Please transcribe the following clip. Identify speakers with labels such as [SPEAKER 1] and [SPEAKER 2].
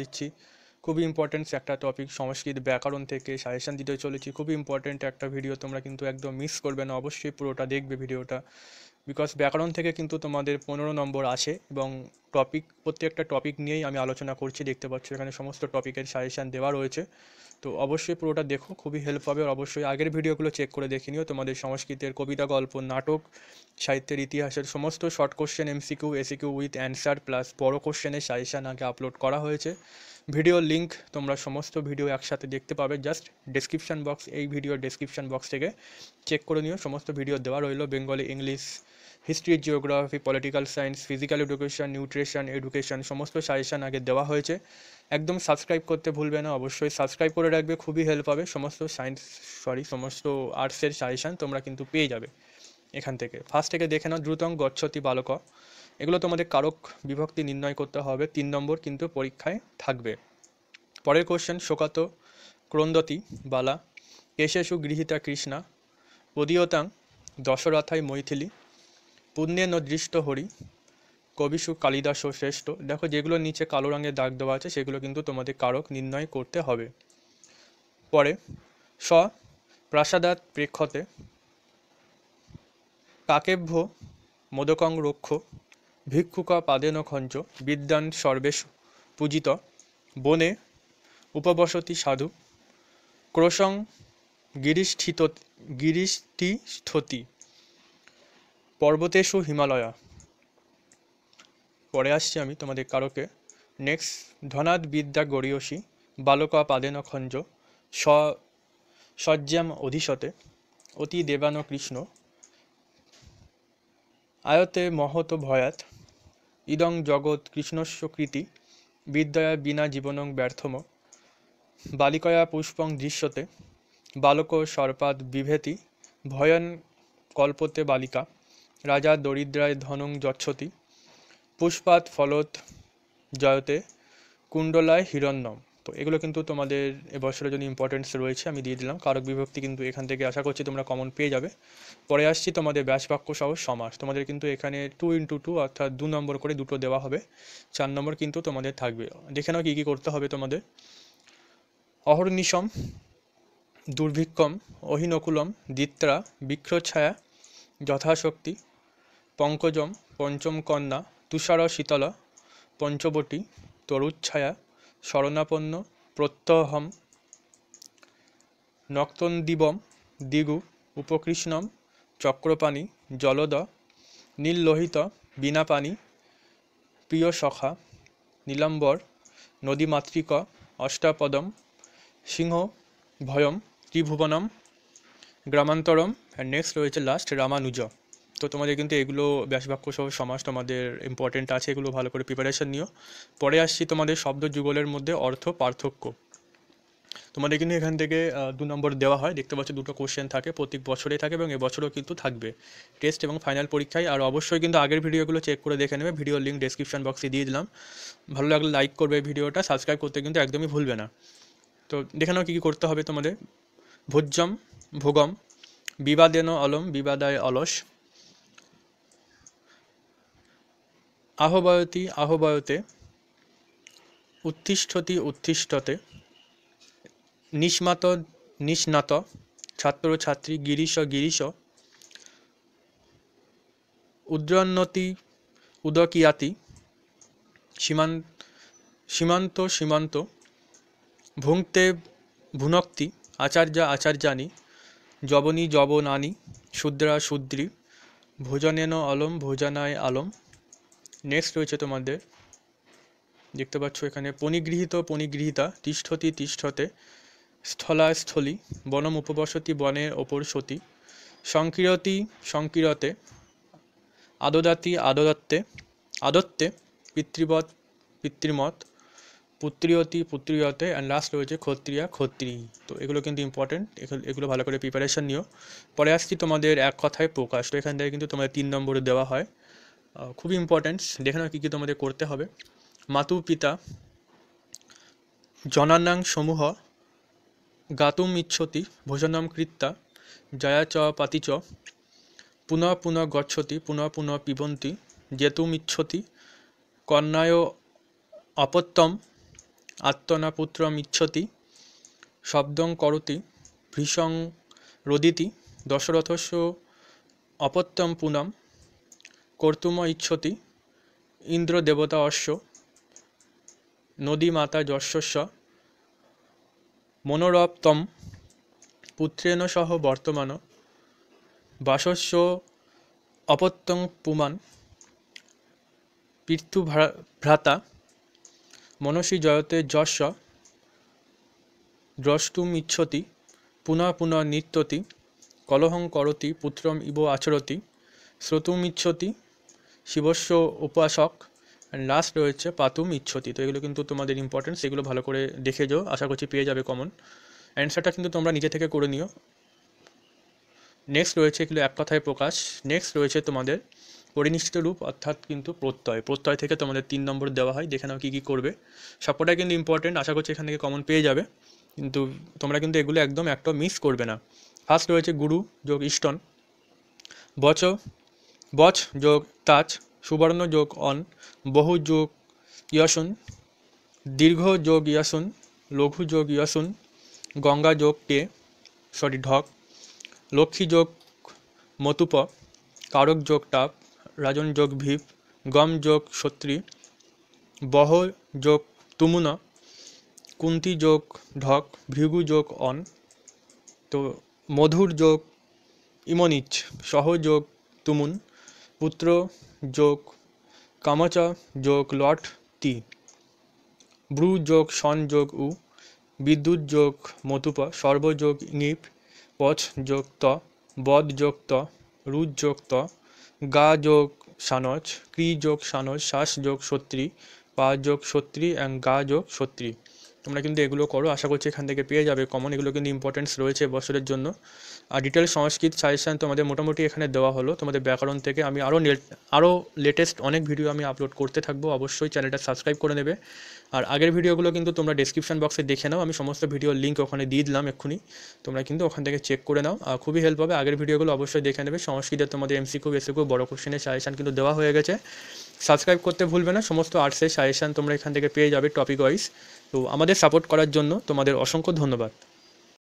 [SPEAKER 1] দিচ্ছি খুবই ইম্পর্টেন্ট একটা টপিক সংস্কৃত ব্যাকরণ থেকে সাজেশান দিতে চলেছি খুবই ইম্পর্টেন্ট একটা ভিডিও তোমরা কিন্তু একদম মিস করবে না অবশ্যই পুরোটা দেখবে ভিডিওটা বিকজ ব্যাকরণ থেকে কিন্তু তোমাদের পনেরো নম্বর আছে এবং টপিক প্রত্যেকটা টপিক নিয়েই আমি আলোচনা করছি দেখতে পাচ্ছ এখানে সমস্ত টপিকের সাজেশান দেওয়া রয়েছে তো অবশ্যই পুরোটা দেখো খুবই হেল্প হবে আর অবশ্যই আগের ভিডিওগুলো চেক করে দেখে নিও তোমাদের সংস্কৃতের কবিতা গল্প নাটক সাহিত্যের ইতিহাসের সমস্ত short question MCQ SAQ with answer plus বড় কোশ্চেনের সাজেশান আগে আপলোড করা হয়েছে ভিডিও লিঙ্ক তোমরা সমস্ত ভিডিও একসাথে দেখতে পাবে জাস্ট ডেসক্রিপশান বক্স এই ভিডিওর ডেসক্রিপশান বক্স থেকে চেক করে নিও সমস্ত ভিডিও দেওয়া রইলো Bengali English history geography political science physical education nutrition education সমস্ত সাজেশান আগে দেওয়া হয়েছে একদম সাবস্ক্রাইব করতে ভুলবে না অবশ্যই সাবস্ক্রাইব করে রাখবে খুবই হেল্প হবে সমস্ত সায়েন্স সরি সমস্ত আর্টসের সাজেশান তোমরা কিন্তু পেয়ে যাবে এখান থেকে ফার্স্ট থেকে দেখে নাও দ্রুতং গচ্ছতি বালক এগুলো তোমাদের কারক বিভক্তি নির্ণয় করতে হবে তিন নম্বর কিন্তু পরীক্ষায় থাকবে পরের কোশ্চেন শোকাত ক্রন্দতি বালা কেশেশু গৃহীতা কৃষ্ণা পদীয়তাং দশরথায় মৈথিলি পুণ্যেন দৃষ্ট হরি কবিশু কালিদাস শ্রেষ্ঠ দেখো যেগুলো নিচে কালো রঙের দাগ দেওয়া আছে সেগুলো কিন্তু তোমাদের কারক নির্ণয় করতে হবে পরে স প্রাসাদাত প্রেক্ষতে কাকেভ্য মোদকং রক্ষ ভিক্ষুকা পাদেন খঞ্চ বিদ্যান সর্বেশ পূজিত বনে উপবসতি সাধু ক্রোশং গিরিষ্ঠিত গিরিষ্ঠিস্থতি পর্বতেশু হিমালয়া পরে আসছি আমি তোমাদের কারকে নেক্সট ধনাদ বিদ্যা গড়িয়সী বালকা পাদেন খঞ্জ স সজ্জাম অধিশতে অতি দেবান কৃষ্ণ আয়তে মহত ভয়াত ইদং জগৎ কৃষ্ণস্য কৃতি বিদ্যয়া বিনা জীবনং ব্যর্থম বালিকয়া পুষ্পং দৃশ্যতে বালক সর্পাদ বিভেতি ভয়ন কল্পতে বালিকা রাজা দরিদ্রায় ধনং যচ্ছতি পুষ্পাত ফলত জয়তে কুণ্ডলায় হিরণ্যম তো এগুলো কিন্তু তোমাদের এবছরের জন্য ইম্পর্টেন্স রয়েছে আমি দিয়ে দিলাম কারক বিভক্তি কিন্তু এখান থেকে আশা করছি তোমরা কমন পেয়ে যাবে পরে আসছি তোমাদের ব্যাসবাক্য সহ সমাস তোমাদের কিন্তু এখানে টু ইন্টু টু অর্থাৎ দু নম্বর করে দুটো দেওয়া হবে চার নম্বর কিন্তু তোমাদের থাকবে দেখে নাও কী কী করতে হবে তোমাদের অহর্নিশম দুর্ভিক্ষম অহিনকুলম দিত্রা বিক্রছায়া যথাশক্তি পঙ্কজম পঞ্চম কন্যা তুষার শীতলা পঞ্চবটী তরুচ্ছায়া শরণাপন্ন প্রত্যহম নক্তন্দীবম দিগু উপকৃষ্ণম চক্রপাণী জলদ নীললোহিত পানি প্রিয় সখা নীলাম্বর নদীমাতৃক অষ্টাপদম সিংহ ভয়ম ত্রিভুবনম গ্রামান্তরম অ্যান্ড নেক্সট রয়েছে লাস্ট রামানুজ তো তোমাদের কিন্তু এগুলো ব্যাসবাক্য সহ সমাজ তোমাদের ইম্পর্টেন্ট আছে এগুলো ভালো করে প্রিপারেশান নিও পরে আসছি তোমাদের শব্দ যুগলের মধ্যে অর্থ পার্থক্য তোমাদের কিন্তু এখান থেকে দু নম্বর দেওয়া হয় দেখতে পাচ্ছ দুটো কোশ্চেন থাকে প্রত্যেক বছরে থাকে এবং এবছরও কিন্তু থাকবে টেস্ট এবং ফাইনাল পরীক্ষায় আর অবশ্যই কিন্তু আগের ভিডিওগুলো চেক করে দেখে নেবে ভিডিওর লিঙ্ক ডেসক্রিপশন বক্সে দিয়ে দিলাম ভালো লাগলে লাইক করবে ভিডিওটা সাবস্ক্রাইব করতে কিন্তু একদমই ভুলবে না তো দেখে নাও কী কী করতে হবে তোমাদের ভোজ্যম ভোগম বিবাদেন অলম বিবাদায় অলস আহবায়তি আহবায়তে উত্তিষ্ঠতি উত্তিষ্ঠতে নিষ্মাত নিষ্ণাত ছাত্রছাত্রী গিরিশ গিরিশ উদ্রন্নতি উদকিয়াতি সীমান্ত সীমান্ত সীমান্ত ভুঙ্ক্তে ভুনক্তি আচার্য আচার্যানি জবনী জবনানি শূদ্রা শূদ্রী ভোজনেন অলম ভোজনায় আলম নেক্সট রয়েছে তোমাদের দেখতে পাচ্ছ এখানে পণিগৃহীত পণিগৃহীতা তিষ্ঠতি তিষ্ঠতে স্থলাস্থলী বনম উপবসতি বনের ওপর সতী সংকিরতি সংকীরতে আদদাতি আদদত্তে আদত্তে পিতৃবৎ পিতৃমত পুত্রীয়তি পুত্রীয়তে অ্যান্ড লাস্ট রয়েছে ক্ষত্রিয়া ক্ষত্রি তো এগুলো কিন্তু ইম্পর্টেন্ট এগুলো ভালো করে প্রিপারেশন নিও পরে আসছি তোমাদের এক কথায় প্রকাশ তো এখান থেকে কিন্তু তোমাদের তিন নম্বরে দেওয়া হয় খুবই ইম্পর্টেন্ট দেখে নাও কী কী তোমাদের করতে হবে মাতু পিতা জনানাং সমূহ গাতুম ইচ্ছতি ভোজনম কৃত্যা জয়া চ পাতি চ পুনঃ পুনঃ গচ্ছতি পুনঃ পুনঃ পিবন্তি যেতুম ইচ্ছতি কন্যায় অপত্যম আত্মনা পুত্রম ইচ্ছতি শব্দং করতি ভৃষং রোদিতি দশরথস্য অপত্যম পুনম কর্তুম ইচ্ছতি ইন্দ্র দেবতা অশ্ব নদীমাতা যশস্ব মনোরপ্তম পুত্রেণ সহ বর্তমান বাসস্য অপত্যং পুমান ভ্রাতা মনসি জয়তে যশ দ্রষ্টুম ইচ্ছতি পুনঃ পুনঃ নিত্যতি কলহং করতি পুত্রম ইব আচরতি শ্রোতুম ইচ্ছতি শিবস্য উপাসক অ্যান্ড লাস্ট রয়েছে পাতুম ইচ্ছতি তো এগুলো কিন্তু তোমাদের ইম্পর্টেন্ট সেগুলো ভালো করে দেখে যাও আশা করছি পেয়ে যাবে কমন অ্যান্সারটা কিন্তু তোমরা নিজে থেকে করে নিও নেক্সট রয়েছে এগুলো এক কথায় প্রকাশ নেক্সট রয়েছে তোমাদের পরিনিশ্চিত রূপ অর্থাৎ কিন্তু প্রত্যয় প্রত্যয় থেকে তোমাদের তিন নম্বর দেওয়া হয় দেখে নাও কী কী করবে সবকটাই কিন্তু ইম্পর্টেন্ট আশা করছি এখান থেকে কমন পেয়ে যাবে কিন্তু তোমরা কিন্তু এগুলো একদম একটা মিস করবে না ফার্স্ট রয়েছে গুরু যোগ ইষ্টন বচ বচ যোগ তাজ সুবর্ণ যোগ অন বহু যোগ ইয়সুন দীর্ঘ যোগ ইয়সুন লঘু যোগ ইয়সুন গঙ্গা যোগ টে সরি ঢক লক্ষ্মী যোগ মতুপ কারক যোগ টাপ রাজন যোগ ভীপ গম যোগ সত্রী বহ যোগ তুমুনা কুন্তি যোগ ঢক ভৃগু যোগ অন তো মধুর যোগ ইমনিচ সহযোগ তুমুন পুত্র যোগ কামাচা যোগ লট তি ব্রু যোগ সন যোগ উ বিদ্যুৎ যোগ মতুপা সর্বযোগ ইঙিপ পছ যোগ ত বদ যোগ ত রুদ যোগ ত গা যোগ সানজ ক্রি যোগ সানজ শ্বাস যোগ সত্রী পা যোগ সত্রি অ্যাং গা যোগ সত্রী তোমরা কিন্তু এগুলো করো আশা করছি এখান থেকে পেয়ে যাবে কমন এগুলো কিন্তু ইম্পর্টেন্স রয়েছে বছরের জন্য আর ডিটেল সংস্কৃত সাজেশান তোমাদের মোটামুটি এখানে দেওয়া হলো তোমাদের ব্যাকরণ থেকে আমি আরও আরও লেটেস্ট অনেক ভিডিও আমি আপলোড করতে থাকবো অবশ্যই চ্যানেলটা সাবস্ক্রাইব করে নেবে আর আগের ভিডিওগুলো কিন্তু তোমরা ডিসক্রিপশান বক্সে দেখে নাও আমি সমস্ত ভিডিওর লিঙ্ক ওখানে দিয়ে দিলাম এক্ষুনি তোমরা কিন্তু ওখান থেকে চেক করে নাও আর খুবই হেল্প হবে আগের ভিডিওগুলো অবশ্যই দেখে নেবে সংস্কৃতে তোমাদের এমসিকিউ এসিকিউ বড়ো কোশ্চেনের সাজেশান কিন্তু দেওয়া হয়ে গেছে সাবস্ক্রাইব করতে ভুলবে না সমস্ত আর্টসের সাজেশান তোমরা এখান থেকে পেয়ে যাবে টপিক ওয়াইজ তো আমাদের সাপোর্ট করার জন্য তোমাদের অসংখ্য ধন্যবাদ